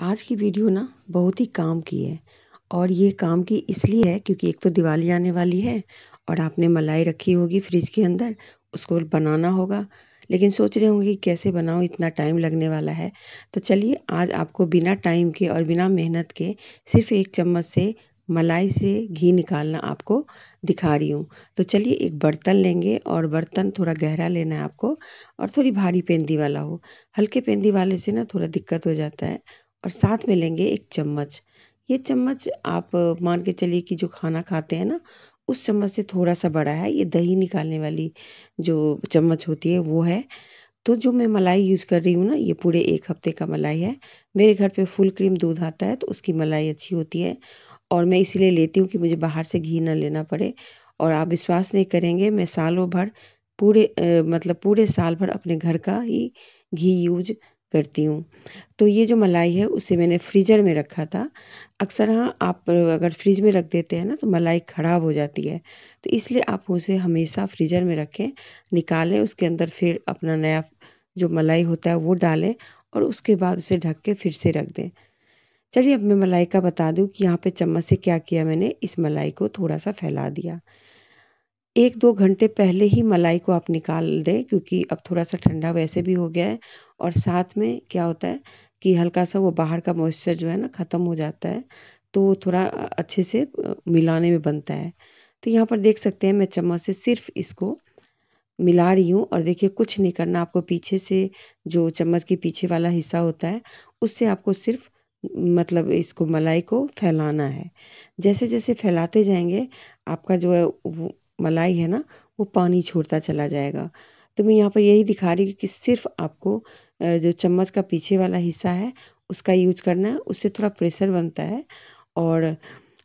आज की वीडियो ना बहुत ही काम की है और ये काम की इसलिए है क्योंकि एक तो दिवाली आने वाली है और आपने मलाई रखी होगी फ्रिज के अंदर उसको बनाना होगा लेकिन सोच रहे होंगे कि कैसे बनाऊँ इतना टाइम लगने वाला है तो चलिए आज आपको बिना टाइम के और बिना मेहनत के सिर्फ एक चम्मच से मलाई से घी निकालना आपको दिखा रही हूँ तो चलिए एक बर्तन लेंगे और बर्तन थोड़ा गहरा लेना है आपको और थोड़ी भारी पेंदी वाला हो हल्के पेंदी वाले से ना थोड़ा दिक्कत हो जाता है और साथ में लेंगे एक चम्मच ये चम्मच आप मान के चलिए कि जो खाना खाते हैं ना उस चम्मच से थोड़ा सा बड़ा है ये दही निकालने वाली जो चम्मच होती है वो है तो जो मैं मलाई यूज़ कर रही हूँ ना ये पूरे एक हफ्ते का मलाई है मेरे घर पे फुल क्रीम दूध आता है तो उसकी मलाई अच्छी होती है और मैं इसीलिए लेती हूँ कि मुझे बाहर से घी ना लेना पड़े और आप विश्वास नहीं करेंगे मैं सालों भर पूरे आ, मतलब पूरे साल भर अपने घर का ही घी यूज करती हूँ तो ये जो मलाई है उसे मैंने फ्रीजर में रखा था अक्सर हाँ आप अगर फ्रिज में रख देते हैं ना तो मलाई ख़राब हो जाती है तो इसलिए आप उसे हमेशा फ्रीजर में रखें निकालें उसके अंदर फिर अपना नया जो मलाई होता है वो डालें और उसके बाद उसे ढक के फिर से रख दें चलिए अब मैं मलाई का बता दूँ कि यहाँ पर चम्मच से क्या किया मैंने इस मलाई को थोड़ा सा फैला दिया एक दो घंटे पहले ही मलाई को आप निकाल दें क्योंकि अब थोड़ा सा ठंडा वैसे भी हो गया है और साथ में क्या होता है कि हल्का सा वो बाहर का मॉइस्चर जो है ना ख़त्म हो जाता है तो थोड़ा अच्छे से मिलाने में बनता है तो यहाँ पर देख सकते हैं मैं चम्मच से सिर्फ इसको मिला रही हूँ और देखिए कुछ नहीं करना आपको पीछे से जो चम्मच के पीछे वाला हिस्सा होता है उससे आपको सिर्फ मतलब इसको मलाई को फैलाना है जैसे जैसे फैलाते जाएंगे आपका जो है मलाई है ना वो पानी छोड़ता चला जाएगा तो मैं यहाँ पर यही दिखा रही हूँ कि सिर्फ आपको जो चम्मच का पीछे वाला हिस्सा है उसका यूज करना है उससे थोड़ा प्रेशर बनता है और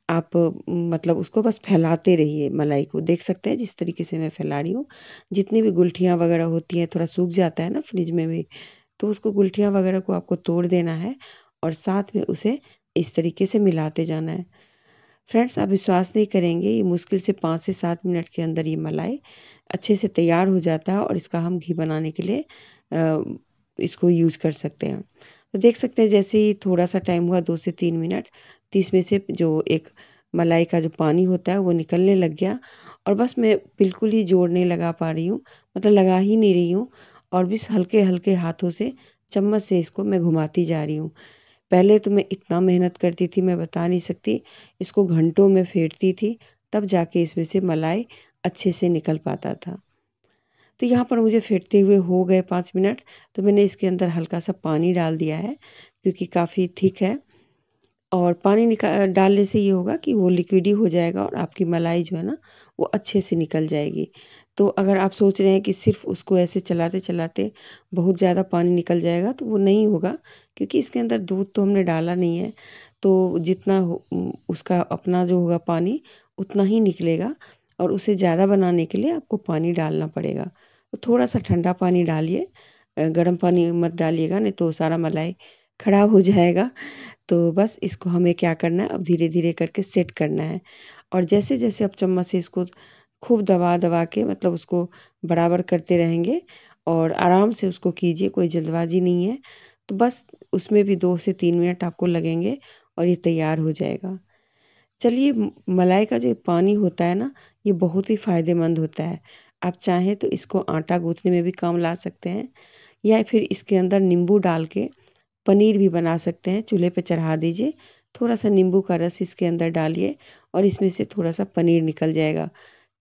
आप मतलब उसको बस फैलाते रहिए मलाई को देख सकते हैं जिस तरीके से मैं फैला रही हूँ जितनी भी गुल्ठियाँ वगैरह होती हैं थोड़ा सूख जाता है ना फ्रिज में भी तो उसको गुल्ठियाँ वगैरह को आपको तोड़ देना है और साथ में उसे इस तरीके से मिलाते जाना है फ्रेंड्स आप विश्वास नहीं करेंगे ये मुश्किल से पाँच से सात मिनट के अंदर ये मलाई अच्छे से तैयार हो जाता है और इसका हम घी बनाने के लिए इसको यूज़ कर सकते हैं तो देख सकते हैं जैसे ही थोड़ा सा टाइम हुआ दो से तीन मिनट तो इसमें से जो एक मलाई का जो पानी होता है वो निकलने लग गया और बस मैं बिल्कुल ही जोड़ नहीं लगा पा रही हूँ मतलब लगा ही नहीं रही हूँ और बस हल्के हल्के हाथों से चम्मच से इसको मैं घुमाती जा रही हूँ पहले तो मैं इतना मेहनत करती थी मैं बता नहीं सकती इसको घंटों में फेरती थी तब जाके इसमें से मलाई अच्छे से निकल पाता था तो यहाँ पर मुझे फेटते हुए हो गए पाँच मिनट तो मैंने इसके अंदर हल्का सा पानी डाल दिया है क्योंकि काफ़ी थिक है और पानी निकाल डालने से ये होगा कि वो लिक्विड ही हो जाएगा और आपकी मलाई जो है ना वो अच्छे से निकल जाएगी तो अगर आप सोच रहे हैं कि सिर्फ उसको ऐसे चलाते चलाते बहुत ज़्यादा पानी निकल जाएगा तो वो नहीं होगा क्योंकि इसके अंदर दूध तो हमने डाला नहीं है तो जितना उसका अपना जो होगा पानी उतना ही निकलेगा और उसे ज़्यादा बनाने के लिए आपको पानी डालना पड़ेगा तो थोड़ा सा ठंडा पानी डालिए गर्म पानी मत डालिएगा नहीं तो सारा मलाई खराब हो जाएगा तो बस इसको हमें क्या करना है अब धीरे धीरे करके सेट करना है और जैसे जैसे आप चम्मच से इसको खूब दबा दबा के मतलब उसको बराबर करते रहेंगे और आराम से उसको कीजिए कोई जल्दबाजी नहीं है तो बस उसमें भी दो से तीन मिनट आपको लगेंगे और ये तैयार हो जाएगा चलिए मलाई का जो पानी होता है ना ये बहुत ही फ़ायदेमंद होता है आप चाहें तो इसको आटा गूँथने में भी काम ला सकते हैं या फिर इसके अंदर नींबू डाल के पनीर भी बना सकते हैं चूल्हे पर चढ़ा दीजिए थोड़ा सा नींबू का रस इसके अंदर डालिए और इसमें से थोड़ा सा पनीर निकल जाएगा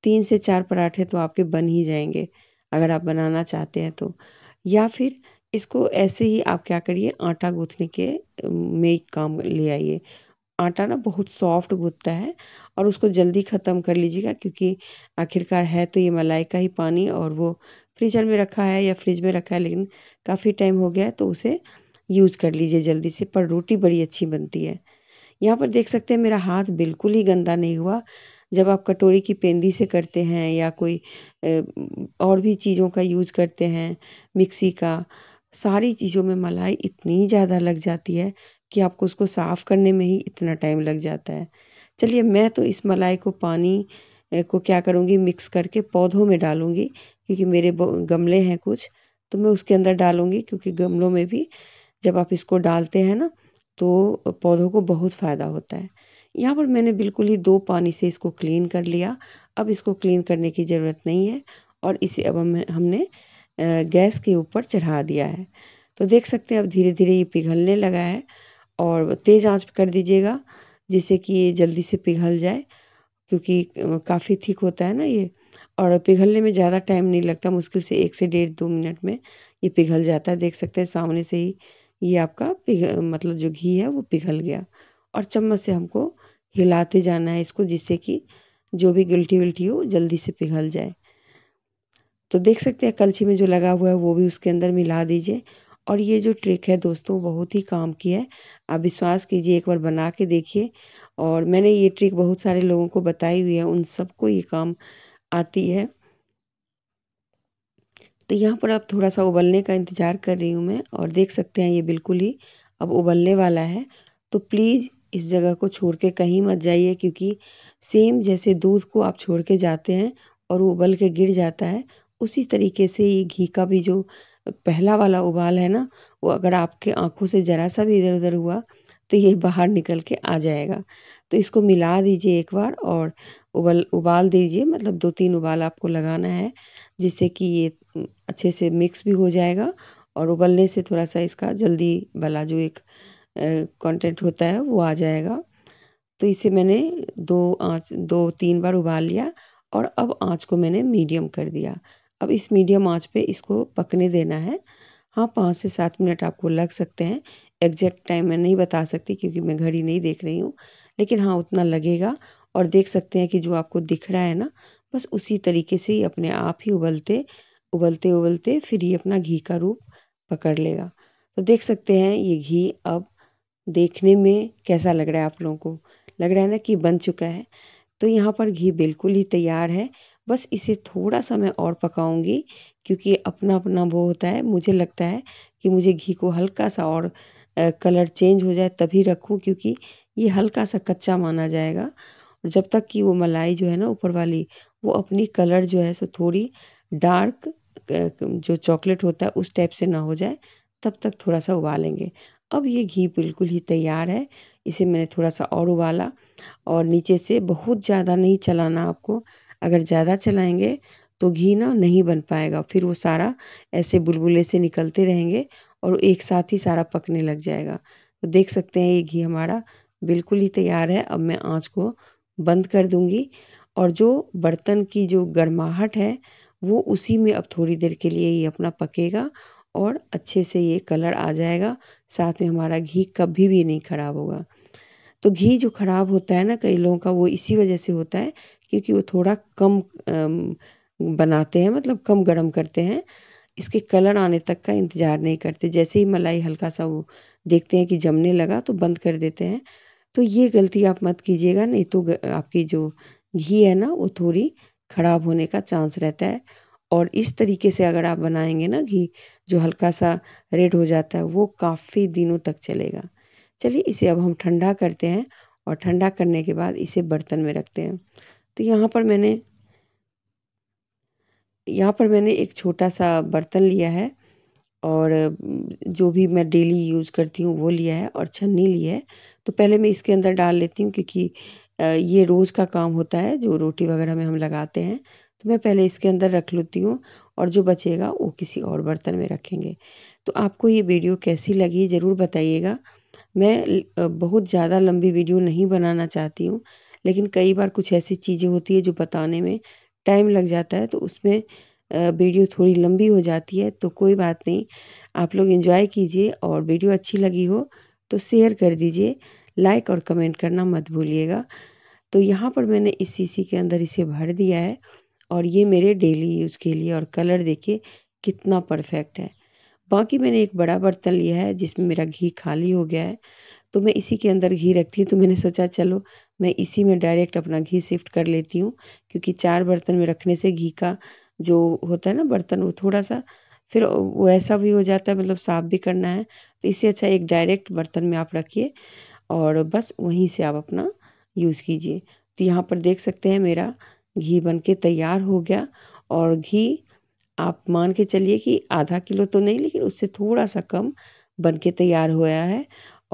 तीन से चार पराठे तो आपके बन ही जाएंगे अगर आप बनाना चाहते हैं तो या फिर इसको ऐसे ही आप क्या करिए आटा गूँथने के में काम ले आइए आटा ना बहुत सॉफ्ट गूँथता है और उसको जल्दी ख़त्म कर लीजिएगा क्योंकि आखिरकार है तो ये मलाई का ही पानी और वो फ्रीजर में रखा है या फ्रिज में रखा है लेकिन काफ़ी टाइम हो गया है तो उसे यूज कर लीजिए जल्दी से पर रोटी बड़ी अच्छी बनती है यहाँ पर देख सकते हैं मेरा हाथ बिल्कुल ही गंदा नहीं हुआ जब आप कटोरी की पेंदी से करते हैं या कोई और भी चीज़ों का यूज करते हैं मिक्सी का सारी चीज़ों में मलाई इतनी ज़्यादा लग जाती है कि आपको उसको साफ़ करने में ही इतना टाइम लग जाता है चलिए मैं तो इस मलाई को पानी को क्या करूँगी मिक्स करके पौधों में डालूँगी क्योंकि मेरे गमले हैं कुछ तो मैं उसके अंदर डालूँगी क्योंकि गमलों में भी जब आप इसको डालते हैं ना तो पौधों को बहुत फ़ायदा होता है यहाँ पर मैंने बिल्कुल ही दो पानी से इसको क्लीन कर लिया अब इसको क्लीन करने की ज़रूरत नहीं है और इसे अब हम हमने गैस के ऊपर चढ़ा दिया है तो देख सकते हैं अब धीरे धीरे ये पिघलने लगा है और तेज़ आंच कर दीजिएगा जिससे कि ये जल्दी से पिघल जाए क्योंकि काफ़ी थिक होता है ना ये और पिघलने में ज़्यादा टाइम नहीं लगता मुश्किल से एक से डेढ़ दो मिनट में ये पिघल जाता है देख सकते हैं सामने से ही ये आपका मतलब जो घी है वो पिघल गया और चम्मच से हमको हिलाते जाना है इसको जिससे कि जो भी गिल्टी विल्टी हो जल्दी से पिघल जाए तो देख सकते हैं कलछी में जो लगा हुआ है वो भी उसके अंदर मिला दीजिए और ये जो ट्रिक है दोस्तों बहुत ही काम की है आप विश्वास कीजिए एक बार बना के देखिए और मैंने ये ट्रिक बहुत सारे लोगों को बताई हुई है उन सबको ये काम आती है तो यहाँ पर अब थोड़ा सा उबलने का इंतज़ार कर रही हूँ मैं और देख सकते हैं ये बिल्कुल ही अब उबलने वाला है तो प्लीज़ इस जगह को छोड़ के कहीं मत जाइए क्योंकि सेम जैसे दूध को आप छोड़ के जाते हैं और वो उबल के गिर जाता है उसी तरीके से ये घी का भी जो पहला वाला उबाल है ना वो अगर आपके आँखों से ज़रा सा भी इधर उधर हुआ तो ये बाहर निकल के आ जाएगा तो इसको मिला दीजिए एक बार और उबल उबाल दीजिए मतलब दो तीन उबाल आपको लगाना है जिससे कि ये अच्छे से मिक्स भी हो जाएगा और उबलने से थोड़ा सा इसका जल्दी वाला जो एक कंटेंट होता है वो आ जाएगा तो इसे मैंने दो आँच दो तीन बार उबाल लिया और अब आँच को मैंने मीडियम कर दिया अब इस मीडियम आँच पे इसको पकने देना है हाँ पाँच से सात मिनट आपको लग सकते हैं एग्जैक्ट टाइम मैं नहीं बता सकती क्योंकि मैं घड़ी नहीं देख रही हूँ लेकिन हाँ उतना लगेगा और देख सकते हैं कि जो आपको दिख रहा है ना बस उसी तरीके से ही अपने आप ही उबलते उबलते उबलते फिर ये अपना घी का रूप पकड़ लेगा तो देख सकते हैं ये घी अब देखने में कैसा लग रहा है आप लोगों को लग रहा है ना कि बन चुका है तो यहाँ पर घी बिल्कुल ही तैयार है बस इसे थोड़ा सा मैं और पकाऊंगी क्योंकि अपना अपना वो होता है मुझे लगता है कि मुझे घी को हल्का सा और कलर चेंज हो जाए तभी रखूँ क्योंकि ये हल्का सा कच्चा माना जाएगा और जब तक कि वो मलाई जो है ना ऊपर वाली वो अपनी कलर जो है सो थोड़ी डार्क जो चॉकलेट होता है उस टाइप से ना हो जाए तब तक थोड़ा सा उबालेंगे अब ये घी बिल्कुल ही तैयार है इसे मैंने थोड़ा सा और उबाला और नीचे से बहुत ज़्यादा नहीं चलाना आपको अगर ज़्यादा चलाएंगे तो घी ना नहीं बन पाएगा फिर वो सारा ऐसे बुलबुले से निकलते रहेंगे और एक साथ ही सारा पकने लग जाएगा तो देख सकते हैं ये घी हमारा बिल्कुल ही तैयार है अब मैं आँच को बंद कर दूँगी और जो बर्तन की जो गर्माहट है वो उसी में अब थोड़ी देर के लिए ये अपना पकेगा और अच्छे से ये कलर आ जाएगा साथ में हमारा घी कभी भी नहीं ख़राब होगा तो घी जो ख़राब होता है ना कई लोगों का वो इसी वजह से होता है क्योंकि वो थोड़ा कम बनाते हैं मतलब कम गर्म करते हैं इसके कलर आने तक का इंतज़ार नहीं करते जैसे ही मलाई हल्का सा वो देखते हैं कि जमने लगा तो बंद कर देते हैं तो ये गलती आप मत कीजिएगा नहीं तो आपकी जो घी है ना वो थोड़ी ख़राब होने का चांस रहता है और इस तरीके से अगर आप बनाएंगे ना घी जो हल्का सा रेड हो जाता है वो काफ़ी दिनों तक चलेगा चलिए इसे अब हम ठंडा करते हैं और ठंडा करने के बाद इसे बर्तन में रखते हैं तो यहाँ पर मैंने यहाँ पर मैंने एक छोटा सा बर्तन लिया है और जो भी मैं डेली यूज़ करती हूँ वो लिया है और छन्नी ली है तो पहले मैं इसके अंदर डाल लेती हूँ क्योंकि ये रोज़ का काम होता है जो रोटी वगैरह में हम लगाते हैं तो मैं पहले इसके अंदर रख लेती हूँ और जो बचेगा वो किसी और बर्तन में रखेंगे तो आपको ये वीडियो कैसी लगी ज़रूर बताइएगा मैं बहुत ज़्यादा लंबी वीडियो नहीं बनाना चाहती हूँ लेकिन कई बार कुछ ऐसी चीज़ें होती है जो बताने में टाइम लग जाता है तो उसमें वीडियो थोड़ी लंबी हो जाती है तो कोई बात नहीं आप लोग इन्जॉय कीजिए और वीडियो अच्छी लगी हो तो शेयर कर दीजिए लाइक और कमेंट करना मत भूलिएगा तो यहाँ पर मैंने इस सीसी के अंदर इसे भर दिया है और ये मेरे डेली यूज़ के लिए और कलर देखिए कितना परफेक्ट है बाकी मैंने एक बड़ा बर्तन लिया है जिसमें मेरा घी खाली हो गया है तो मैं इसी के अंदर घी रखती हूँ तो मैंने सोचा चलो मैं इसी में डायरेक्ट अपना घी शिफ्ट कर लेती हूँ क्योंकि चार बर्तन में रखने से घी का जो होता है ना बर्तन वो थोड़ा सा फिर वो ऐसा भी हो जाता है मतलब साफ भी करना है तो इससे अच्छा एक डायरेक्ट बर्तन में आप रखिए और बस वहीं से आप अपना यूज़ कीजिए तो यहाँ पर देख सकते हैं मेरा घी बन के तैयार हो गया और घी आप मान के चलिए कि आधा किलो तो नहीं लेकिन उससे थोड़ा सा कम बन के तैयार होया है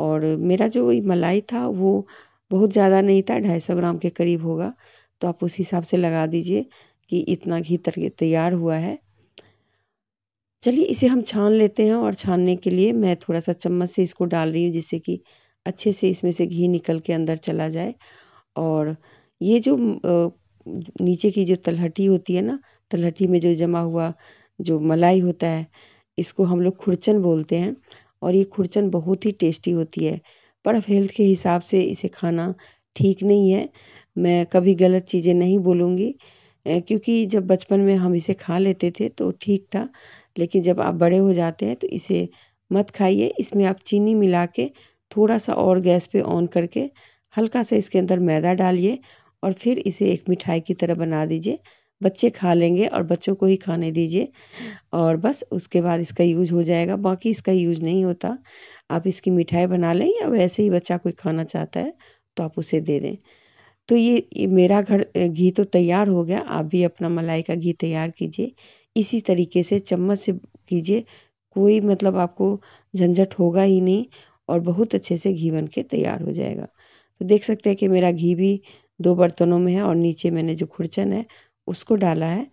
और मेरा जो मलाई था वो बहुत ज़्यादा नहीं था ढाई सौ ग्राम के करीब होगा तो आप उस हिसाब से लगा दीजिए कि इतना घी तैयार हुआ है चलिए इसे हम छान लेते हैं और छानने के लिए मैं थोड़ा सा चम्मच से इसको डाल रही हूँ जिससे कि अच्छे से इसमें से घी निकल के अंदर चला जाए और ये जो नीचे की जो तलहटी होती है ना तलहटी में जो जमा हुआ जो मलाई होता है इसको हम लोग खुरचन बोलते हैं और ये खुरचन बहुत ही टेस्टी होती है पर अब हेल्थ के हिसाब से इसे खाना ठीक नहीं है मैं कभी गलत चीज़ें नहीं बोलूँगी क्योंकि जब बचपन में हम इसे खा लेते थे तो ठीक था लेकिन जब आप बड़े हो जाते हैं तो इसे मत खाइए इसमें आप चीनी मिला के थोड़ा सा और गैस पे ऑन करके हल्का सा इसके अंदर मैदा डालिए और फिर इसे एक मिठाई की तरह बना दीजिए बच्चे खा लेंगे और बच्चों को ही खाने दीजिए और बस उसके बाद इसका यूज़ हो जाएगा बाकी इसका यूज़ नहीं होता आप इसकी मिठाई बना लें या वैसे ही बच्चा कोई खाना चाहता है तो आप उसे दे दें तो ये, ये मेरा घर घी तो तैयार हो गया आप भी अपना मलाई का घी तैयार कीजिए इसी तरीके से चम्मच से कीजिए कोई मतलब आपको झंझट होगा ही नहीं और बहुत अच्छे से घी बन के तैयार हो जाएगा तो देख सकते हैं कि मेरा घी भी दो बर्तनों में है और नीचे मैंने जो खुरचन है उसको डाला है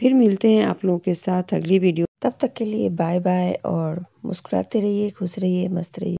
फिर मिलते हैं आप लोगों के साथ अगली वीडियो तब तक के लिए बाय बाय और मुस्कुराते रहिए खुश रहिए मस्त रहिए